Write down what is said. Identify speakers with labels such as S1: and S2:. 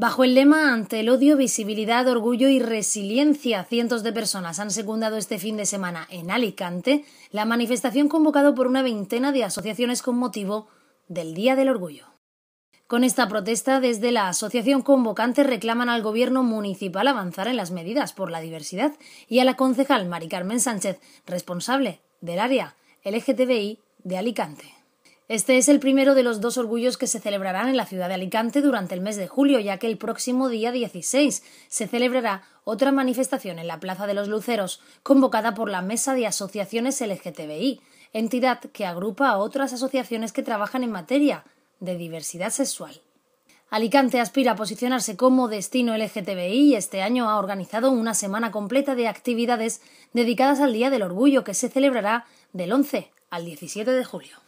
S1: Bajo el lema Ante el odio, visibilidad, orgullo y resiliencia, cientos de personas han secundado este fin de semana en Alicante la manifestación convocada por una veintena de asociaciones con motivo del Día del Orgullo. Con esta protesta, desde la asociación convocante reclaman al gobierno municipal avanzar en las medidas por la diversidad y a la concejal Mari Carmen Sánchez, responsable del área LGTBI de Alicante. Este es el primero de los dos orgullos que se celebrarán en la ciudad de Alicante durante el mes de julio, ya que el próximo día 16 se celebrará otra manifestación en la Plaza de los Luceros, convocada por la Mesa de Asociaciones LGTBI, entidad que agrupa a otras asociaciones que trabajan en materia de diversidad sexual. Alicante aspira a posicionarse como destino LGTBI y este año ha organizado una semana completa de actividades dedicadas al Día del Orgullo que se celebrará del 11 al 17 de julio.